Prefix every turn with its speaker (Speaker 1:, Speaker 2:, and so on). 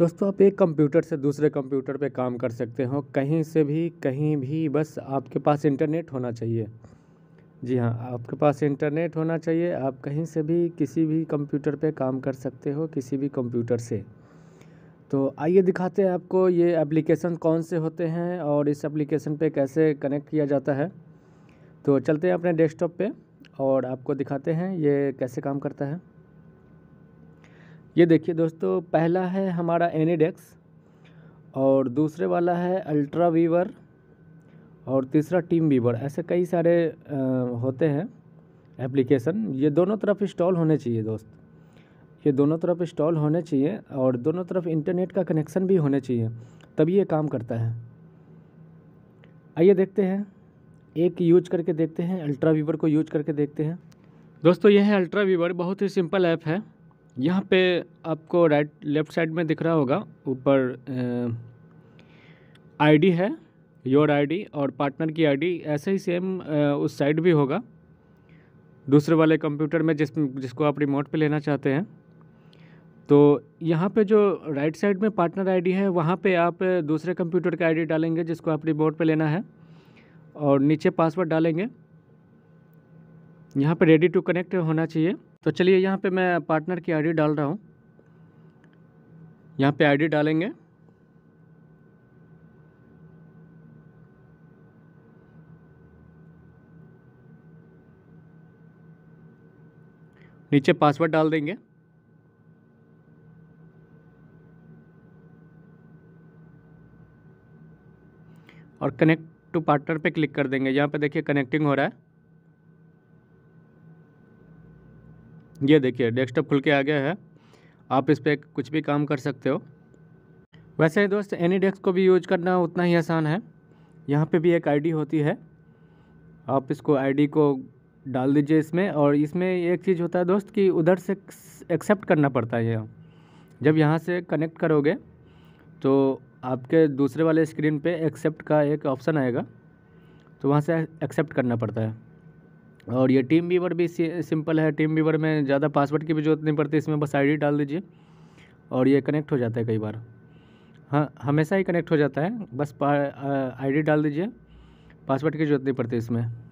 Speaker 1: दोस्तों आप एक कंप्यूटर से दूसरे कंप्यूटर पे काम कर सकते हो कहीं से भी कहीं भी बस आपके पास इंटरनेट होना चाहिए जी हाँ आपके पास इंटरनेट होना चाहिए आप कहीं से भी किसी भी कंप्यूटर पे काम कर सकते हो किसी भी कंप्यूटर से तो आइए दिखाते हैं आपको ये एप्लीकेशन कौन से होते हैं और इस एप्लीकेशन पे कैसे कनेक्ट किया जाता है तो चलते हैं अपने डेस्कटॉप पे और आपको दिखाते हैं ये कैसे काम करता है ये देखिए दोस्तों पहला है हमारा एनीडेक्स और दूसरे वाला है अल्ट्रा वीवर और तीसरा टीम वीवर ऐसे कई सारे आ, होते हैं एप्लीकेशन ये दोनों तरफ इंस्टॉल होने चाहिए दोस्त ये दोनों तरफ इंस्टॉल होने चाहिए और दोनों तरफ इंटरनेट का कनेक्शन भी होने चाहिए तभी ये काम करता है आइए देखते हैं एक यूज करके देखते हैं अल्ट्रा वीवर को यूज करके देखते हैं दोस्तों यह है अल्ट्रा वीवर बहुत ही सिंपल ऐप है यहाँ पे आपको राइट लेफ़्ट साइड में दिख रहा होगा ऊपर आईडी है योर आईडी और पार्टनर की आईडी ऐसे ही सेम उस साइड भी होगा दूसरे वाले कंप्यूटर में जिस जिसको आप रिमोट पे लेना चाहते हैं तो यहाँ पे जो राइट साइड में पार्टनर आईडी है वहाँ पे आप दूसरे कंप्यूटर का आईडी डालेंगे जिसको आप रिमोट पे लेना है और नीचे पासवर्ड डालेंगे यहाँ पे रेडी टू कनेक्ट होना चाहिए तो चलिए यहाँ पे मैं पार्टनर की आईडी डाल रहा हूँ यहाँ पे आईडी डालेंगे नीचे पासवर्ड डाल देंगे और कनेक्ट टू पार्टनर पे क्लिक कर देंगे यहाँ पे देखिए कनेक्टिंग हो रहा है ये देखिए डेस्कटॉप खुल के आ गया है आप इस पर कुछ भी काम कर सकते हो वैसे ही दोस्त एनी डेस्क को भी यूज करना उतना ही आसान है यहाँ पे भी एक आईडी होती है आप इसको आईडी को डाल दीजिए इसमें और इसमें एक चीज़ होता है दोस्त कि उधर से एक्सेप्ट करना पड़ता है यहाँ जब यहाँ से कनेक्ट करोगे तो आपके दूसरे वाले स्क्रीन पे एक्सेप्ट का एक ऑप्शन आएगा तो वहाँ से एक्सेप्ट करना पड़ता है और ये टीम वीवर भी सिंपल है टीम वीवर में ज़्यादा पासवर्ड की भी जरूरत नहीं पड़ती इसमें बस आईडी डाल दीजिए और ये कनेक्ट हो जाता है कई बार हाँ हमेशा ही कनेक्ट हो जाता है बस आईडी डाल दीजिए पासवर्ड की जरूरत नहीं पड़ती इसमें